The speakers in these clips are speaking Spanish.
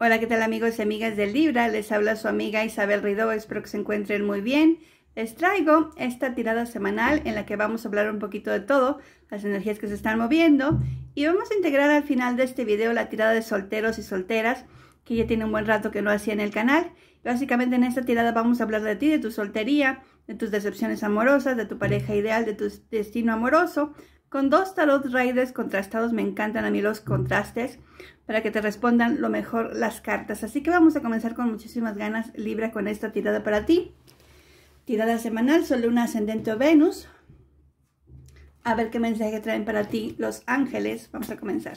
Hola, ¿qué tal amigos y amigas del Libra? Les habla su amiga Isabel Ridó, espero que se encuentren muy bien. Les traigo esta tirada semanal en la que vamos a hablar un poquito de todo, las energías que se están moviendo y vamos a integrar al final de este video la tirada de solteros y solteras que ya tiene un buen rato que no hacía en el canal. Básicamente en esta tirada vamos a hablar de ti, de tu soltería, de tus decepciones amorosas, de tu pareja ideal, de tu destino amoroso, con dos tarot riders contrastados, me encantan a mí los contrastes para que te respondan lo mejor las cartas. Así que vamos a comenzar con muchísimas ganas, Libra, con esta tirada para ti. Tirada semanal, solo un Ascendente o Venus. A ver qué mensaje traen para ti los ángeles. Vamos a comenzar.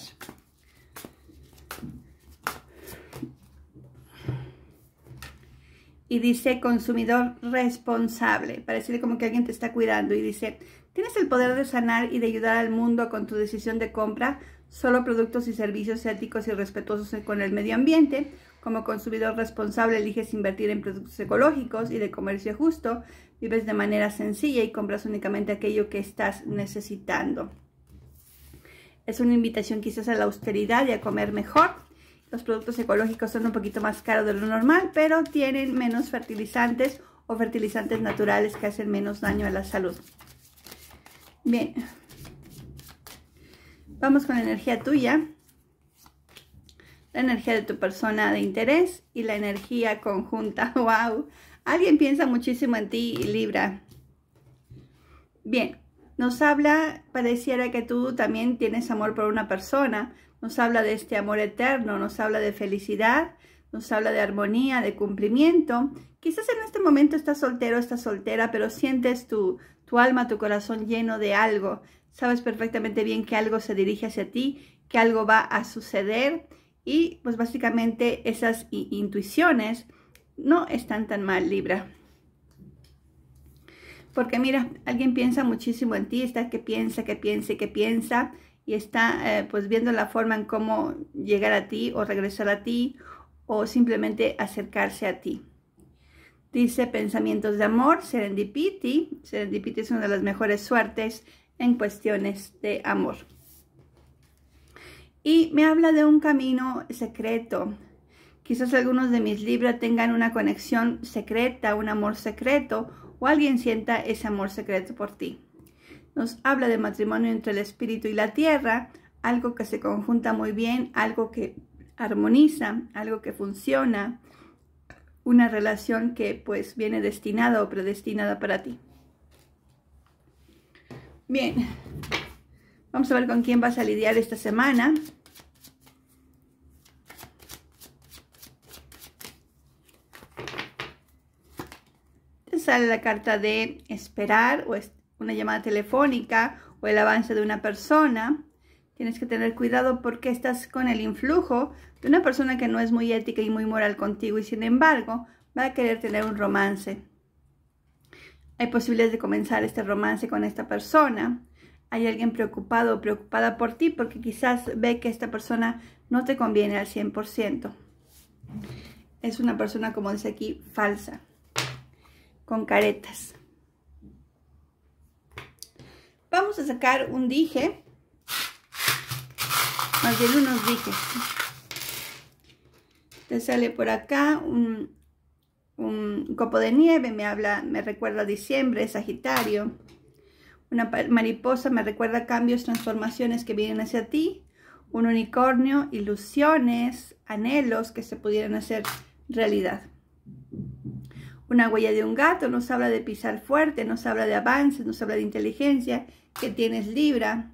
Y dice consumidor responsable. Parece como que alguien te está cuidando y dice Tienes el poder de sanar y de ayudar al mundo con tu decisión de compra solo productos y servicios éticos y respetuosos con el medio ambiente. Como consumidor responsable eliges invertir en productos ecológicos y de comercio justo, vives de manera sencilla y compras únicamente aquello que estás necesitando. Es una invitación quizás a la austeridad y a comer mejor. Los productos ecológicos son un poquito más caros de lo normal, pero tienen menos fertilizantes o fertilizantes naturales que hacen menos daño a la salud. Bien. Vamos con la energía tuya, la energía de tu persona de interés y la energía conjunta. ¡Wow! Alguien piensa muchísimo en ti, Libra. Bien, nos habla, pareciera que tú también tienes amor por una persona, nos habla de este amor eterno, nos habla de felicidad, nos habla de armonía, de cumplimiento. Quizás en este momento estás soltero, estás soltera, pero sientes tu, tu alma, tu corazón lleno de algo. Sabes perfectamente bien que algo se dirige hacia ti, que algo va a suceder y pues básicamente esas intuiciones no están tan mal, Libra. Porque mira, alguien piensa muchísimo en ti, está que piensa, que piensa que piensa y está eh, pues viendo la forma en cómo llegar a ti o regresar a ti o simplemente acercarse a ti. Dice pensamientos de amor, serendipity. Serendipity es una de las mejores suertes en cuestiones de amor. Y me habla de un camino secreto. Quizás algunos de mis libros tengan una conexión secreta, un amor secreto, o alguien sienta ese amor secreto por ti. Nos habla de matrimonio entre el espíritu y la tierra, algo que se conjunta muy bien, algo que armoniza, algo que funciona, una relación que pues viene destinada o predestinada para ti. Bien, vamos a ver con quién vas a lidiar esta semana. Te sale la carta de esperar o una llamada telefónica o el avance de una persona Tienes que tener cuidado porque estás con el influjo de una persona que no es muy ética y muy moral contigo y sin embargo va a querer tener un romance. Hay posibilidades de comenzar este romance con esta persona. Hay alguien preocupado o preocupada por ti porque quizás ve que esta persona no te conviene al 100%. Es una persona, como dice aquí, falsa, con caretas. Vamos a sacar un dije más bien unos dije. Te sale por acá un, copo de nieve, me habla, me recuerda diciembre, Sagitario. Una mariposa me recuerda cambios, transformaciones que vienen hacia ti. Un unicornio, ilusiones, anhelos que se pudieran hacer realidad. Una huella de un gato nos habla de pisar fuerte, nos habla de avances, nos habla de inteligencia, que tienes Libra.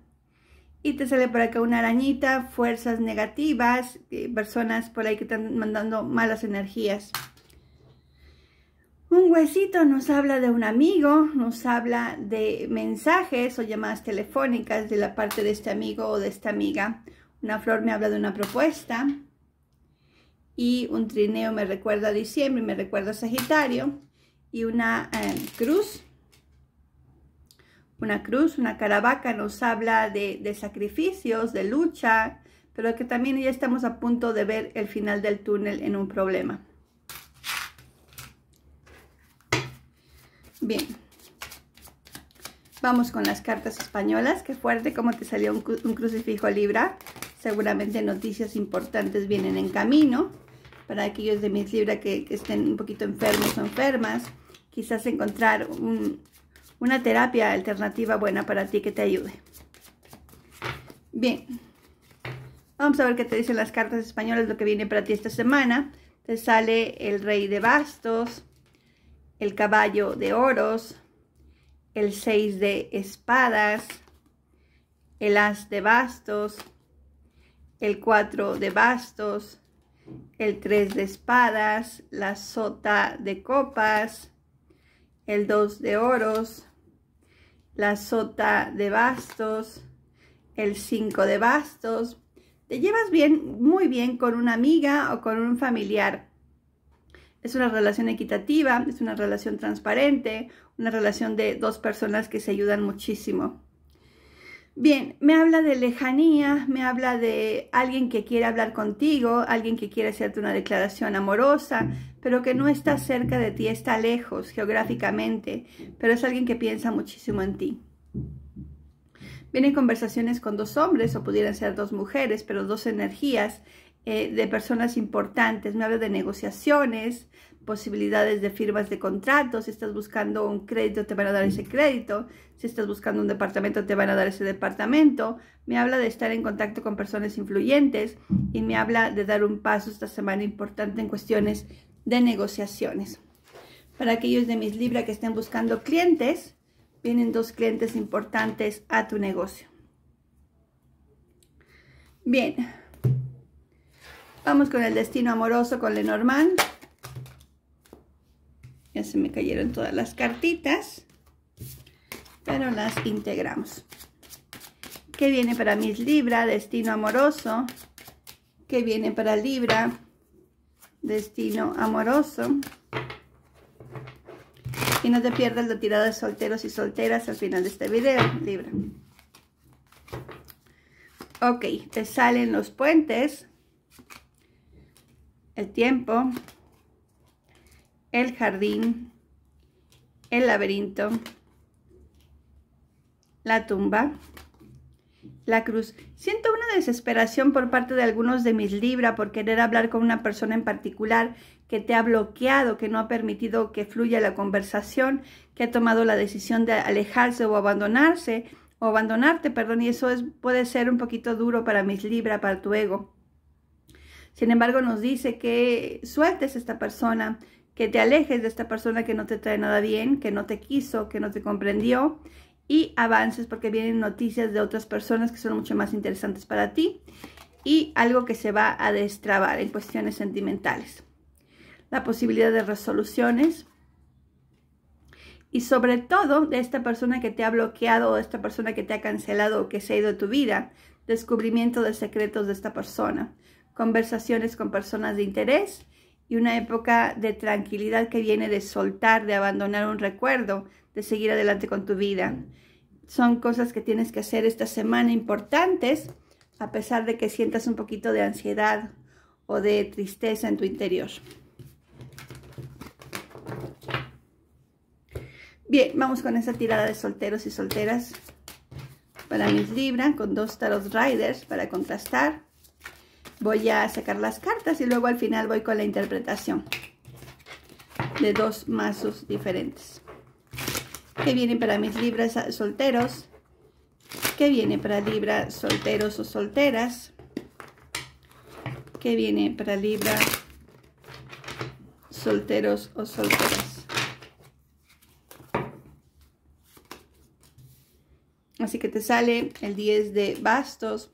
Y te sale por acá una arañita, fuerzas negativas, eh, personas por ahí que están mandando malas energías. Un huesito nos habla de un amigo, nos habla de mensajes o llamadas telefónicas de la parte de este amigo o de esta amiga. Una flor me habla de una propuesta. Y un trineo me recuerda a diciembre, me recuerda a Sagitario. Y una eh, cruz una cruz, una caravaca nos habla de, sacrificios, de lucha, pero que también ya estamos a punto de ver el final del túnel en un problema. Bien. Vamos con las cartas españolas. Qué fuerte, como te salió un, crucifijo Libra. Seguramente noticias importantes vienen en camino. Para aquellos de mis Libra que estén un poquito enfermos o enfermas, quizás encontrar un, una terapia alternativa buena para ti que te ayude. Bien, vamos a ver qué te dicen las cartas españolas, lo que viene para ti esta semana. Te sale el rey de bastos, el caballo de oros, el seis de espadas, el as de bastos, el cuatro de bastos, el tres de espadas, la sota de copas, el dos de oros, la sota de bastos, el 5 de bastos. Te llevas bien, muy bien con una amiga o con un familiar. Es una relación equitativa, es una relación transparente, una relación de dos personas que se ayudan muchísimo. Bien, me habla de lejanía, me habla de alguien que quiere hablar contigo, alguien que quiere hacerte una declaración amorosa, pero que no está cerca de ti, está lejos geográficamente, pero es alguien que piensa muchísimo en ti. Vienen conversaciones con dos hombres o pudieran ser dos mujeres, pero dos energías eh, de personas importantes. Me habla de negociaciones, posibilidades de firmas de contratos. Si estás buscando un crédito, te van a dar ese mm. crédito. Si estás buscando un departamento, te van a dar ese departamento. Me habla de estar en contacto con personas influyentes y me habla de dar un paso esta semana importante en cuestiones de negociaciones. Para aquellos de mis Libra que estén buscando clientes, vienen dos clientes importantes a tu negocio. Bien, Vamos con el destino amoroso con Lenormand. Ya se me cayeron todas las cartitas, pero las integramos. ¿Qué viene para mis Libra? Destino amoroso. ¿Qué viene para Libra? Destino amoroso. Y no te pierdas la tirada de solteros y solteras al final de este video, Libra. Ok, te salen los puentes el tiempo, el jardín, el laberinto, la tumba, la cruz. Siento una desesperación por parte de algunos de mis Libra por querer hablar con una persona en particular que te ha bloqueado, que no ha permitido que fluya la conversación, que ha tomado la decisión de alejarse o abandonarse, o abandonarte, perdón, y eso es, puede ser un poquito duro para mis Libra, para tu ego. Sin embargo, nos dice que sueltes a esta persona, que te alejes de esta persona que no te trae nada bien, que no te quiso, que no te comprendió y avances porque vienen noticias de otras personas que son mucho más interesantes para ti y algo que se va a destrabar en cuestiones sentimentales. La posibilidad de resoluciones y sobre todo de esta persona que te ha bloqueado o esta persona que te ha cancelado o que se ha ido de tu vida, descubrimiento de secretos de esta persona conversaciones con personas de interés y una época de tranquilidad que viene de soltar, de abandonar un recuerdo, de seguir adelante con tu vida. Son cosas que tienes que hacer esta semana importantes, a pesar de que sientas un poquito de ansiedad o de tristeza en tu interior. Bien, vamos con esa tirada de solteros y solteras para mis Libra, con dos tarot riders para contrastar voy a sacar las cartas y luego al final voy con la interpretación de dos mazos diferentes. Que viene para mis libras solteros? que viene para libras solteros o solteras? que viene para Libra solteros o solteras? Así que te sale el 10 de bastos,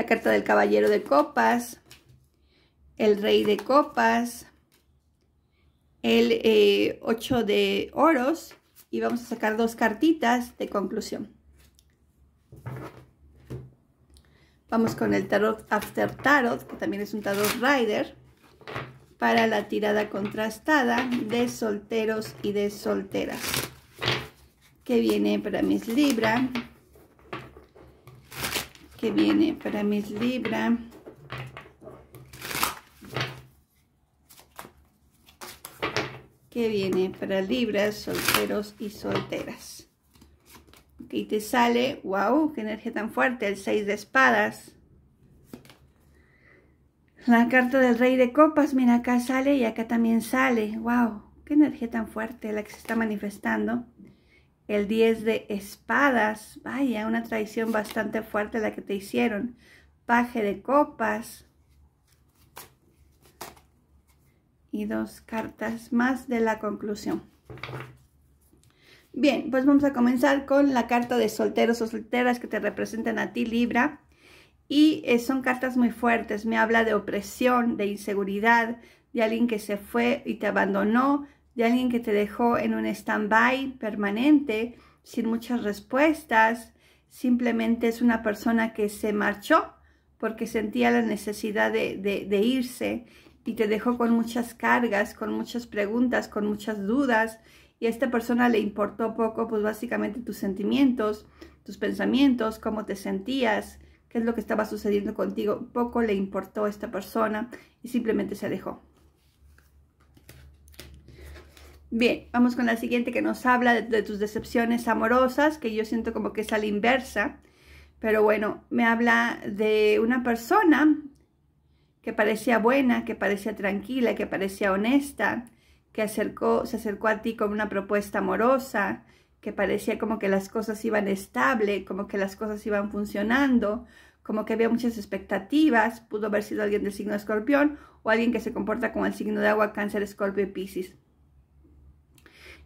la carta del caballero de copas, el rey de copas, el 8 eh, de oros y vamos a sacar dos cartitas de conclusión. Vamos con el tarot After Tarot, que también es un tarot rider, para la tirada contrastada de solteros y de solteras, que viene para mis Libra, que viene para mis libras que viene para libras, solteros y solteras. Y te sale, wow, qué energía tan fuerte, el 6 de espadas. La carta del rey de copas, mira, acá sale y acá también sale. Wow, qué energía tan fuerte la que se está manifestando el 10 de espadas, vaya, una traición bastante fuerte la que te hicieron, paje de copas y dos cartas más de la conclusión. Bien, pues vamos a comenzar con la carta de solteros o solteras que te representan a ti, Libra. Y eh, son cartas muy fuertes, me habla de opresión, de inseguridad, de alguien que se fue y te abandonó, de alguien que te dejó en un stand-by permanente, sin muchas respuestas, simplemente es una persona que se marchó porque sentía la necesidad de, irse y te dejó con muchas cargas, con muchas preguntas, con muchas dudas, y a esta persona le importó poco, pues básicamente tus sentimientos, tus pensamientos, cómo te sentías, qué es lo que estaba sucediendo contigo, poco le importó a esta persona y simplemente se dejó. Bien, vamos con la siguiente que nos habla de, tus decepciones amorosas, que yo siento como que es a la inversa, pero bueno, me habla de una persona que parecía buena, que parecía tranquila, que parecía honesta, que acercó, se acercó a ti con una propuesta amorosa, que parecía como que las cosas iban estable, como que las cosas iban funcionando, como que había muchas expectativas, pudo haber sido alguien del signo escorpión o alguien que se comporta con el signo de agua, cáncer, escorpio y piscis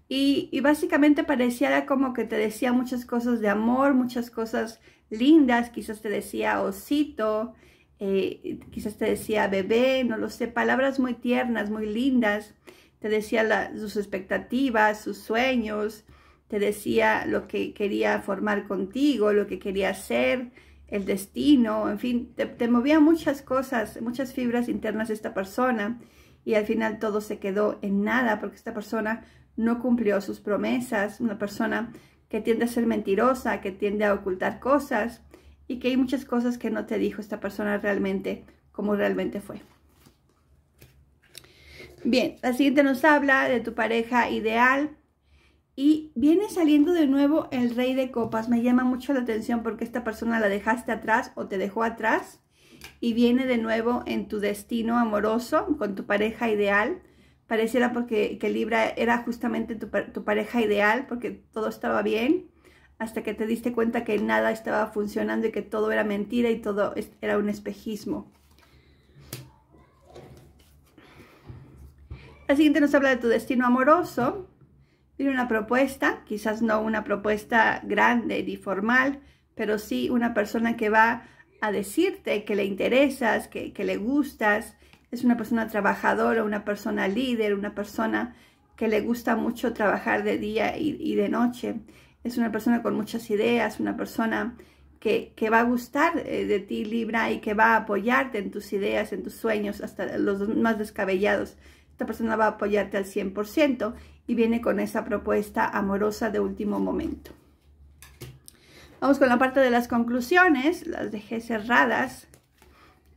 y, básicamente pareciera como que te decía muchas cosas de amor, muchas cosas lindas, quizás te decía osito, eh, quizás te decía bebé, no lo sé, palabras muy tiernas, muy lindas, te decía sus expectativas, sus sueños, te decía lo que quería formar contigo, lo que quería hacer, el destino, en fin, te, movía muchas cosas, muchas fibras internas esta persona y al final todo se quedó en nada porque esta persona no cumplió sus promesas, una persona que tiende a ser mentirosa, que tiende a ocultar cosas y que hay muchas cosas que no te dijo esta persona realmente como realmente fue. Bien, la siguiente nos habla de tu pareja ideal y viene saliendo de nuevo el rey de copas. Me llama mucho la atención porque esta persona la dejaste atrás o te dejó atrás y viene de nuevo en tu destino amoroso con tu pareja ideal pareciera porque que Libra era justamente tu, pareja ideal, porque todo estaba bien, hasta que te diste cuenta que nada estaba funcionando y que todo era mentira y todo era un espejismo. La siguiente nos habla de tu destino amoroso. Tiene una propuesta, quizás no una propuesta grande ni formal, pero sí una persona que va a decirte que le interesas, que, que le gustas, es una persona trabajadora, una persona líder, una persona que le gusta mucho trabajar de día y, de noche. Es una persona con muchas ideas, una persona que, que, va a gustar eh, de ti, Libra, y que va a apoyarte en tus ideas, en tus sueños, hasta los más descabellados. Esta persona va a apoyarte al 100% y viene con esa propuesta amorosa de último momento. Vamos con la parte de las conclusiones, las dejé cerradas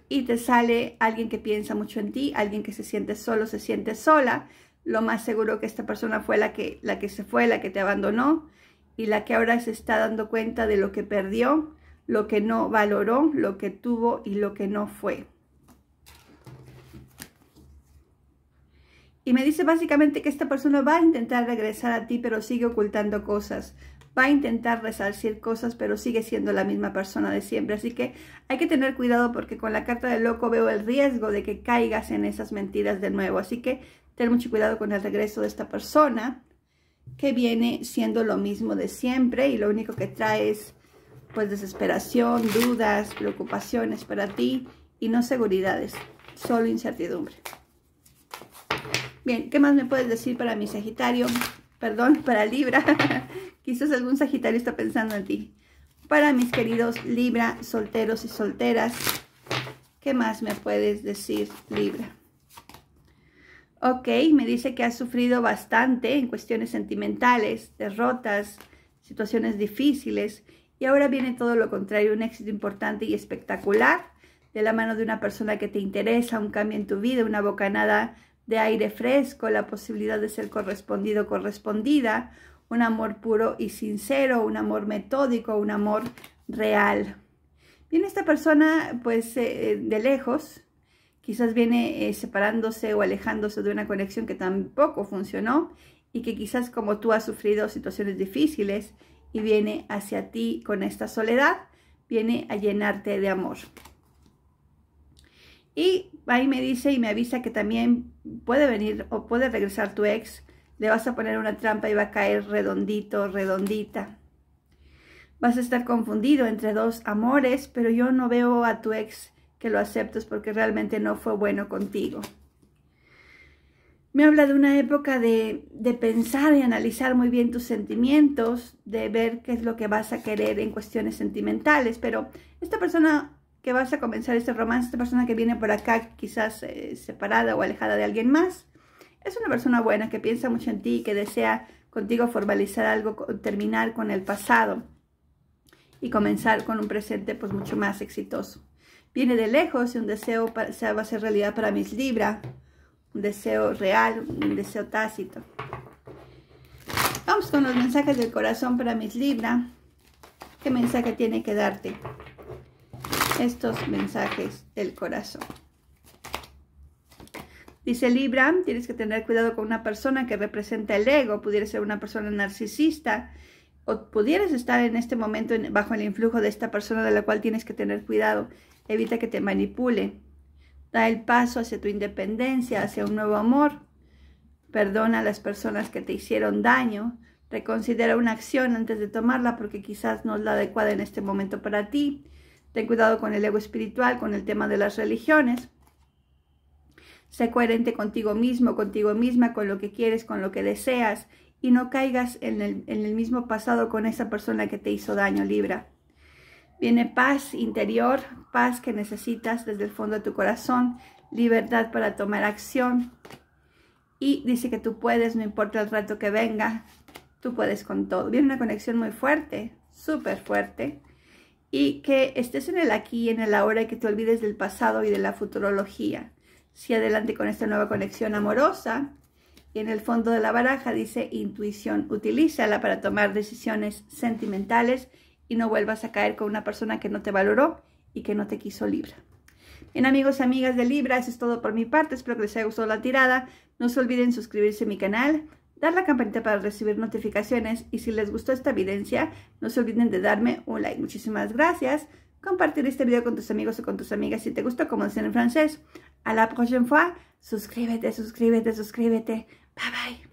y te sale alguien que piensa mucho en ti, alguien que se siente solo, se siente sola, lo más seguro que esta persona fue la que, la que se fue, la que te abandonó y la que ahora se está dando cuenta de lo que perdió, lo que no valoró, lo que tuvo y lo que no fue. Y me dice básicamente que esta persona va a intentar regresar a ti, pero sigue ocultando cosas va a intentar resarcir cosas, pero sigue siendo la misma persona de siempre. Así que hay que tener cuidado porque con la carta del loco veo el riesgo de que caigas en esas mentiras de nuevo. Así que ten mucho cuidado con el regreso de esta persona que viene siendo lo mismo de siempre y lo único que trae es pues desesperación, dudas, preocupaciones para ti y no seguridades, solo incertidumbre. Bien, ¿qué más me puedes decir para mi Sagitario? Perdón, para Libra. Quizás algún Sagitario está pensando en ti. Para mis queridos Libra, solteros y solteras, ¿qué más me puedes decir, Libra? Ok, me dice que has sufrido bastante en cuestiones sentimentales, derrotas, situaciones difíciles, y ahora viene todo lo contrario, un éxito importante y espectacular de la mano de una persona que te interesa, un cambio en tu vida, una bocanada de aire fresco, la posibilidad de ser correspondido correspondida, un amor puro y sincero, un amor metódico, un amor real. Viene esta persona pues eh, eh, de lejos, quizás viene eh, separándose o alejándose de una conexión que tampoco funcionó y que quizás como tú has sufrido situaciones difíciles y viene hacia ti con esta soledad, viene a llenarte de amor. Y ahí me dice y me avisa que también puede venir o puede regresar tu ex le vas a poner una trampa y va a caer redondito, redondita. Vas a estar confundido entre dos amores, pero yo no veo a tu ex que lo aceptes porque realmente no fue bueno contigo. Me habla de una época de, pensar y analizar muy bien tus sentimientos, de ver qué es lo que vas a querer en cuestiones sentimentales, pero esta persona que vas a comenzar este romance, esta persona que viene por acá quizás eh, separada o alejada de alguien más, es una persona buena que piensa mucho en ti, y que desea contigo formalizar algo, terminar con el pasado y comenzar con un presente pues mucho más exitoso. Viene de lejos y un deseo va a ser realidad para mis Libra, un deseo real, un deseo tácito. Vamos con los mensajes del corazón para mis Libra. ¿Qué mensaje tiene que darte? Estos mensajes del corazón. Dice Libra, tienes que tener cuidado con una persona que representa el ego, pudiera ser una persona narcisista o pudieras estar en este momento bajo el influjo de esta persona de la cual tienes que tener cuidado. Evita que te manipule. Da el paso hacia tu independencia, hacia un nuevo amor. Perdona a las personas que te hicieron daño. Reconsidera una acción antes de tomarla porque quizás no es la adecuada en este momento para ti. Ten cuidado con el ego espiritual, con el tema de las religiones Sé coherente contigo mismo, contigo misma, con lo que quieres, con lo que deseas y no caigas en el, mismo pasado con esa persona que te hizo daño, Libra. Viene paz interior, paz que necesitas desde el fondo de tu corazón, libertad para tomar acción. Y dice que tú puedes, no importa el rato que venga, tú puedes con todo. Viene una conexión muy fuerte, súper fuerte. Y que estés en el aquí en el ahora y que te olvides del pasado y de la futurología si adelante con esta nueva conexión amorosa. Y en el fondo de la baraja dice intuición, utilízala para tomar decisiones sentimentales y no vuelvas a caer con una persona que no te valoró y que no te quiso Libra. Bien amigos y amigas de Libra, eso es todo por mi parte, espero que les haya gustado la tirada. No se olviden suscribirse a mi canal, dar la campanita para recibir notificaciones y si les gustó esta evidencia, no se olviden de darme un like. Muchísimas gracias. Compartir este video con tus amigos o con tus amigas si te gustó, como dicen en francés. A la próxima vez, suscríbete, suscríbete, suscríbete. Bye bye.